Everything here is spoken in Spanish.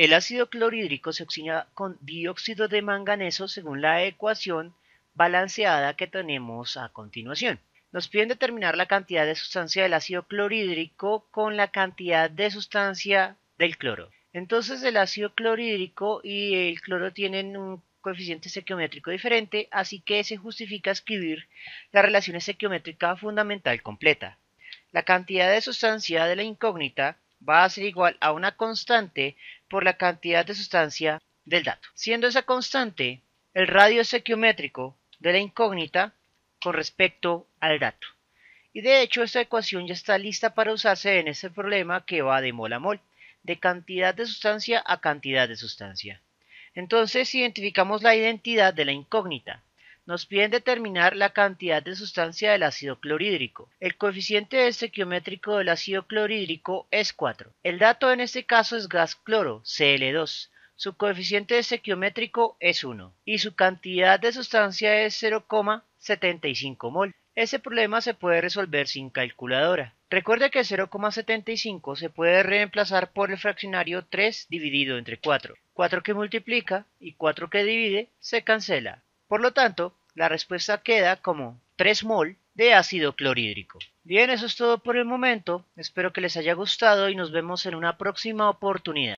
El ácido clorhídrico se oxida con dióxido de manganeso según la ecuación balanceada que tenemos a continuación. Nos piden determinar la cantidad de sustancia del ácido clorhídrico con la cantidad de sustancia del cloro. Entonces el ácido clorhídrico y el cloro tienen un coeficiente sequiométrico diferente, así que se justifica escribir la relación estequiométrica fundamental completa. La cantidad de sustancia de la incógnita va a ser igual a una constante por la cantidad de sustancia del dato. Siendo esa constante el radio estequiométrico de la incógnita con respecto al dato. Y de hecho esta ecuación ya está lista para usarse en este problema que va de mol a mol, de cantidad de sustancia a cantidad de sustancia. Entonces identificamos la identidad de la incógnita. Nos piden determinar la cantidad de sustancia del ácido clorhídrico. El coeficiente estequiométrico del ácido clorhídrico es 4. El dato en este caso es gas cloro, Cl2. Su coeficiente estequiométrico es 1 y su cantidad de sustancia es 0,75 mol. Ese problema se puede resolver sin calculadora. Recuerde que 0,75 se puede reemplazar por el fraccionario 3 dividido entre 4. 4 que multiplica y 4 que divide se cancela. Por lo tanto, la respuesta queda como 3 mol de ácido clorhídrico. Bien, eso es todo por el momento. Espero que les haya gustado y nos vemos en una próxima oportunidad.